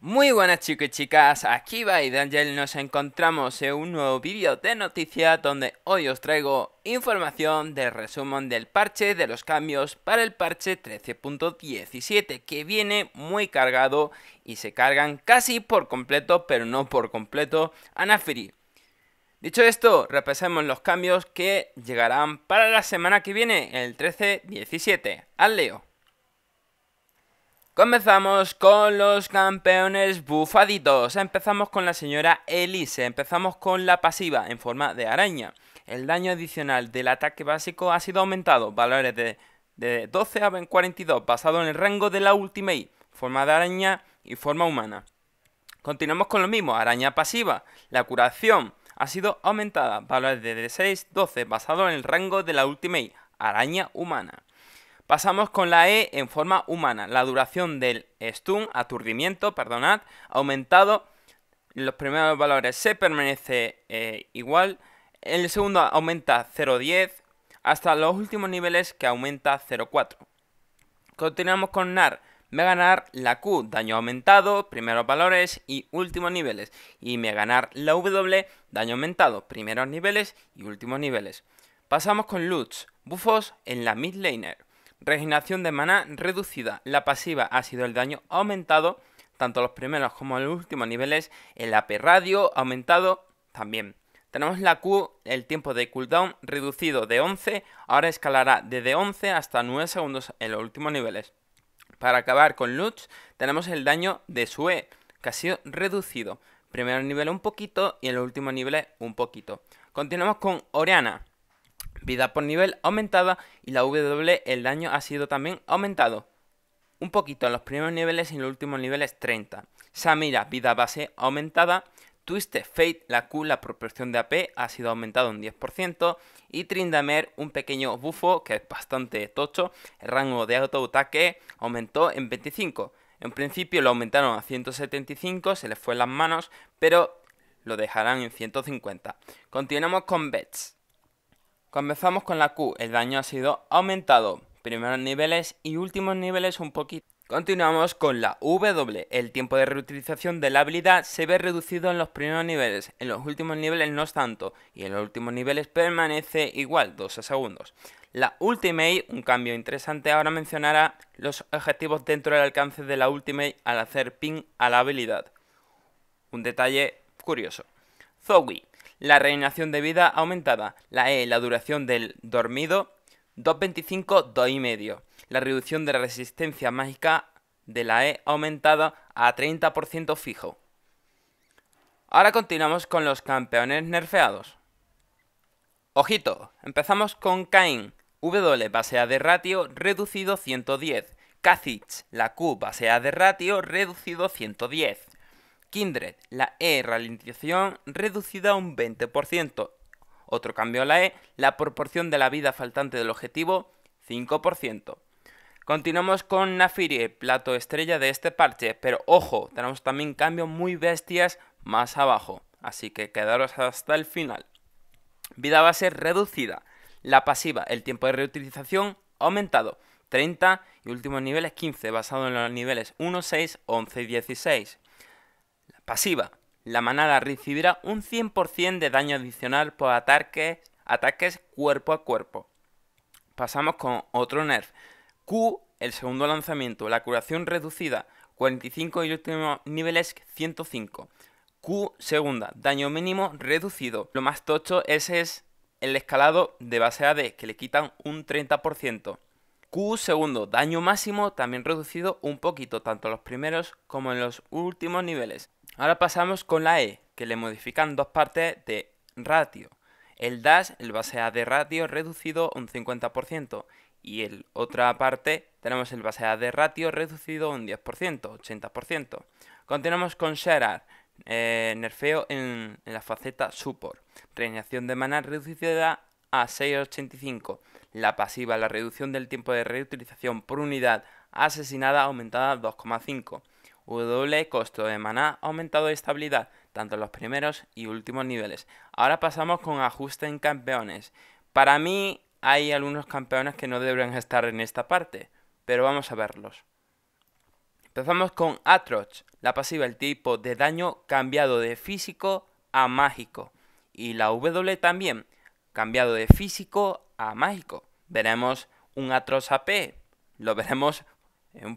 Muy buenas chicos y chicas, aquí va Daniel nos encontramos en un nuevo vídeo de noticias donde hoy os traigo información de resumen del parche de los cambios para el parche 13.17 que viene muy cargado y se cargan casi por completo pero no por completo Anafiri Dicho esto, repasemos los cambios que llegarán para la semana que viene, el 13-17. Al Leo. Comenzamos con los campeones bufaditos. Empezamos con la señora Elise. Empezamos con la pasiva en forma de araña. El daño adicional del ataque básico ha sido aumentado. Valores de, de 12 a 42 basado en el rango de la ultimate. Forma de araña y forma humana. Continuamos con lo mismo. Araña pasiva. La curación ha sido aumentada, valores de 6, 12, basado en el rango de la Ultimate, araña humana. Pasamos con la E en forma humana. La duración del stun, aturdimiento, perdonad, aumentado. Los primeros valores se permanece eh, igual. El segundo aumenta 0.10 hasta los últimos niveles que aumenta 0.4. Continuamos con NAR me a ganar la Q, daño aumentado, primeros valores y últimos niveles. Y me a ganar la W, daño aumentado, primeros niveles y últimos niveles. Pasamos con Lutz, bufos en la mid laner. Regeneración de maná reducida. La pasiva ha sido el daño aumentado, tanto los primeros como los últimos niveles. El AP radio aumentado también. Tenemos la Q, el tiempo de cooldown reducido de 11, ahora escalará desde 11 hasta 9 segundos en los últimos niveles. Para acabar con Lutz, tenemos el daño de Sue, que ha sido reducido. Primero nivel un poquito y en el último nivel un poquito. Continuamos con Oriana. Vida por nivel aumentada y la W el daño ha sido también aumentado. Un poquito en los primeros niveles y en los últimos niveles 30. Samira, vida base aumentada Twisted Fate, la Q, la proporción de AP ha sido aumentado un 10%. Y Trindamer, un pequeño bufo que es bastante tocho, el rango de autoataque aumentó en 25. En principio lo aumentaron a 175, se les fue en las manos, pero lo dejarán en 150. Continuamos con Bets. Comenzamos con la Q, el daño ha sido aumentado. Primeros niveles y últimos niveles un poquito. Continuamos con la W. El tiempo de reutilización de la habilidad se ve reducido en los primeros niveles, en los últimos niveles no es tanto, y en los últimos niveles permanece igual, 12 segundos. La Ultimate, un cambio interesante, ahora mencionará los objetivos dentro del alcance de la Ultimate al hacer ping a la habilidad. Un detalle curioso. Zoe, la reinación de vida aumentada, la E, la duración del dormido, 2.25, 2,5 la reducción de la resistencia mágica de la E aumentada a 30% fijo. Ahora continuamos con los campeones nerfeados. Ojito, empezamos con Cain, W basea de ratio reducido 110, Kha'Zix, la Q basea de ratio reducido 110, Kindred, la E ralentización reducida un 20%, otro cambio a la E, la proporción de la vida faltante del objetivo 5%. Continuamos con Nafiri, plato estrella de este parche, pero ojo, tenemos también cambios muy bestias más abajo, así que quedaros hasta el final. Vida base reducida, la pasiva, el tiempo de reutilización aumentado, 30 y últimos niveles 15, basado en los niveles 1, 6, 11 y 16. La pasiva, la manada recibirá un 100% de daño adicional por ataques, ataques cuerpo a cuerpo. Pasamos con otro nerf, Q, el segundo lanzamiento, la curación reducida, 45 y últimos niveles 105. Q, segunda, daño mínimo reducido. Lo más tocho ese es el escalado de base AD, que le quitan un 30%. Q segundo, daño máximo también reducido un poquito, tanto en los primeros como en los últimos niveles. Ahora pasamos con la E, que le modifican dos partes de ratio. El dash, el base A de ratio reducido un 50%, y en otra parte tenemos el base de ratio reducido un 10%, 80%. Continuamos con Sherar, eh, nerfeo en, la faceta support. Reñación de maná reducida a 6,85. La pasiva, la reducción del tiempo de reutilización por unidad asesinada aumentada a 2,5. W, costo de maná aumentado de estabilidad, tanto en los primeros y últimos niveles. Ahora pasamos con ajuste en campeones. Para mí, hay algunos campeones que no deberían estar en esta parte, pero vamos a verlos. Empezamos con Atroch, la pasiva, el tipo de daño cambiado de físico a mágico. Y la W también, cambiado de físico a mágico. Veremos un Atroch AP, lo veremos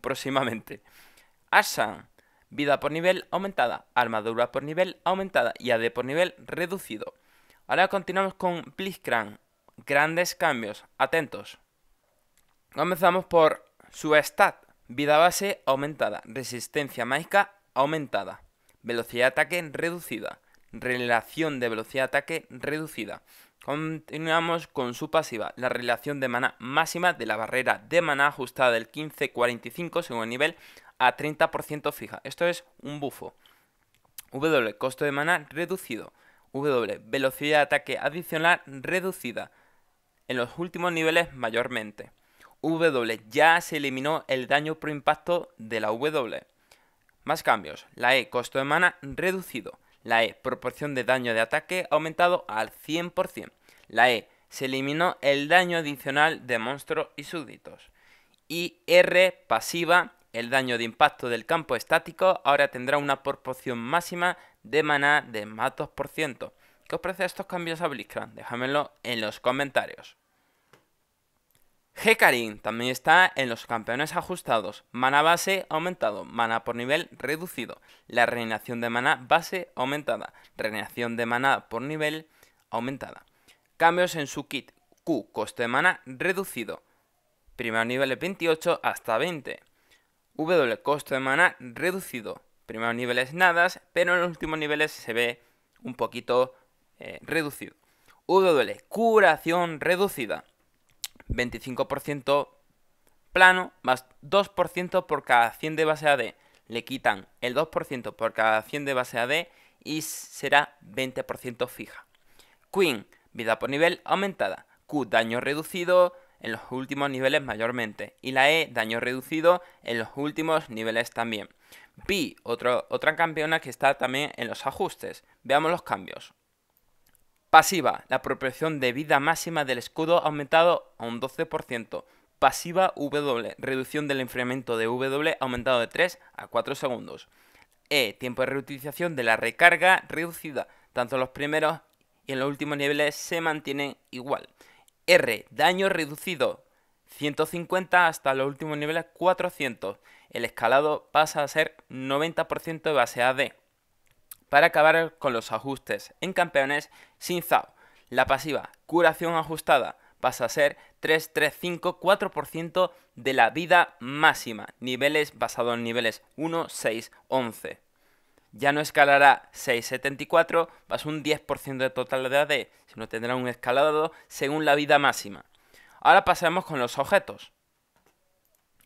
próximamente. Asan, vida por nivel aumentada, armadura por nivel aumentada y AD por nivel reducido. Ahora continuamos con Blitzcrank, grandes cambios. Atentos. Comenzamos por su stat. Vida base aumentada. Resistencia mágica aumentada. Velocidad de ataque reducida. Relación de velocidad de ataque reducida. Continuamos con su pasiva, la relación de mana máxima de la barrera de mana ajustada del 15-45 según el nivel a 30% fija. Esto es un bufo. W, costo de mana reducido. W, velocidad de ataque adicional reducida en los últimos niveles mayormente. W ya se eliminó el daño pro impacto de la W. Más cambios. La E costo de mana reducido. La E proporción de daño de ataque aumentado al 100%. La E se eliminó el daño adicional de monstruos y súbditos. Y R pasiva, el daño de impacto del campo estático ahora tendrá una proporción máxima de mana de más 2%. ¿Qué os parece estos cambios a Blitzcrank? Déjamelo en los comentarios. Hecarim también está en los campeones ajustados, mana base aumentado, mana por nivel reducido, la reinación de mana base aumentada, reinación de mana por nivel aumentada. Cambios en su kit, Q, costo de mana reducido, primer nivel es 28 hasta 20, W, costo de mana reducido, primeros niveles nada, pero en los últimos niveles se ve un poquito eh, reducido. WL, curación reducida. 25% plano más 2% por cada 100 de base AD. Le quitan el 2% por cada 100 de base AD y será 20% fija. Queen, vida por nivel aumentada. Q, daño reducido en los últimos niveles mayormente. Y la E, daño reducido en los últimos niveles también. P otra campeona que está también en los ajustes. Veamos los cambios. Pasiva, la proporción de vida máxima del escudo ha aumentado a un 12%. Pasiva W, reducción del enfriamiento de W ha aumentado de 3 a 4 segundos. E, tiempo de reutilización de la recarga reducida, tanto en los primeros y en los últimos niveles se mantienen igual. R, daño reducido, 150 hasta los últimos niveles 400. El escalado pasa a ser 90% de base AD para acabar con los ajustes en campeones sin Zao. La pasiva curación ajustada pasa a ser 3, 3, 5, 4% de la vida máxima, niveles basados en niveles 1, 6, 11. Ya no escalará 6,74, pasa un 10% de total de AD, sino tendrá un escalado según la vida máxima. Ahora pasemos con los objetos.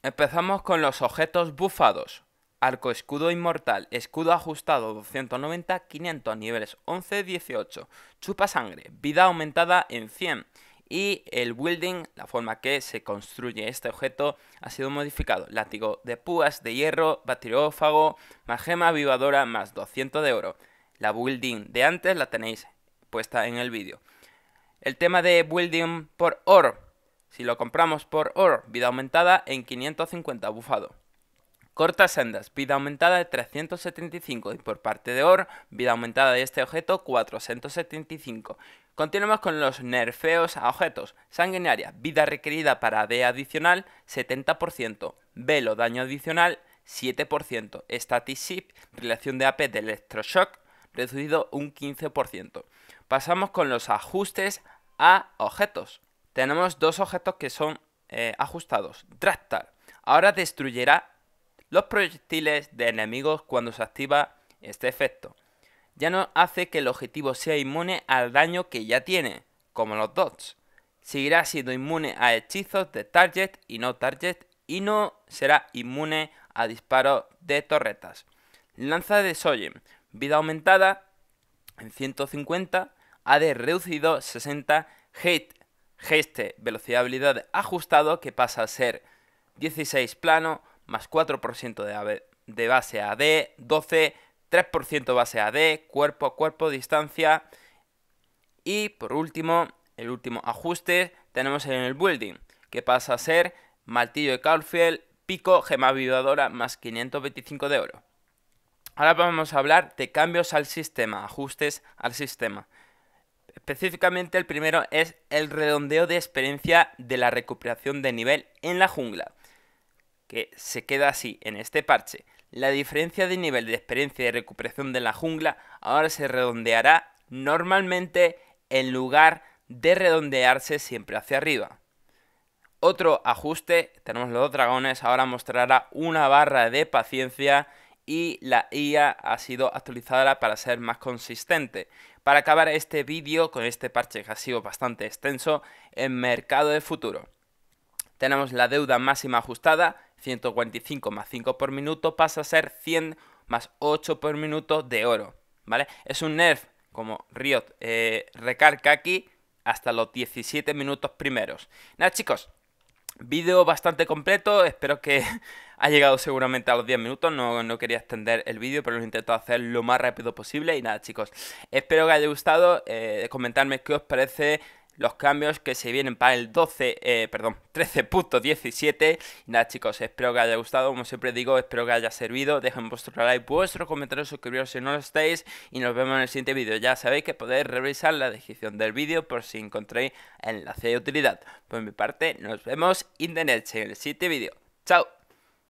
Empezamos con los objetos bufados. Arco escudo inmortal, escudo ajustado 290, 500 niveles 11, 18. Chupa sangre, vida aumentada en 100. Y el building, la forma que se construye este objeto, ha sido modificado. Látigo de púas de hierro, bacteriófago, más gema avivadora, más 200 de oro. La building de antes la tenéis puesta en el vídeo. El tema de building por oro. Si lo compramos por oro, vida aumentada en 550 bufado. Cortas sendas, vida aumentada de 375 y por parte de OR, vida aumentada de este objeto 475. Continuamos con los nerfeos a objetos. Sanguinaria, vida requerida para AD adicional 70%, velo daño adicional 7%, static relación de AP de electroshock reducido un 15%. Pasamos con los ajustes a objetos. Tenemos dos objetos que son eh, ajustados. Dractar. Ahora destruirá los proyectiles de enemigos cuando se activa este efecto. Ya no hace que el objetivo sea inmune al daño que ya tiene, como los dots. Seguirá siendo inmune a hechizos de target y no target y no será inmune a disparos de torretas. Lanza de Soyen, vida aumentada en 150, AD reducido 60, Hate, Geste, velocidad habilidad ajustado que pasa a ser 16 plano, más 4% de, de base AD, 12, 3% base AD, cuerpo a cuerpo, distancia. Y por último, el último ajuste tenemos en el building, que pasa a ser martillo de Caulfield, pico, gema vibradora más 525 de oro. Ahora vamos a hablar de cambios al sistema, ajustes al sistema. Específicamente el primero es el redondeo de experiencia de la recuperación de nivel en la jungla que se queda así en este parche, la diferencia de nivel de experiencia y recuperación de la jungla ahora se redondeará normalmente en lugar de redondearse siempre hacia arriba. Otro ajuste, tenemos los dos dragones, ahora mostrará una barra de paciencia y la IA ha sido actualizada para ser más consistente. Para acabar este vídeo con este parche que ha sido bastante extenso en mercado de futuro. Tenemos la deuda máxima ajustada, 145 más 5 por minuto pasa a ser 100 más 8 por minuto de oro, ¿vale? Es un nerf, como Riot eh, recarga aquí, hasta los 17 minutos primeros. Nada, chicos, vídeo bastante completo, espero que ha llegado seguramente a los 10 minutos, no, quería extender el vídeo, pero lo intento hacer lo más rápido posible. Y nada, chicos, espero que haya gustado, eh, comentarme qué os parece los cambios que se vienen para el 12, eh, perdón, 13.17. Nada chicos, espero que haya gustado, como siempre digo, espero que haya servido. Dejen vuestro like, vuestro comentario, suscribiros si no lo estáis y nos vemos en el siguiente vídeo. Ya sabéis que podéis revisar la descripción del vídeo por si encontréis enlace de utilidad. Por mi parte, nos vemos in en el siguiente vídeo. ¡Chao!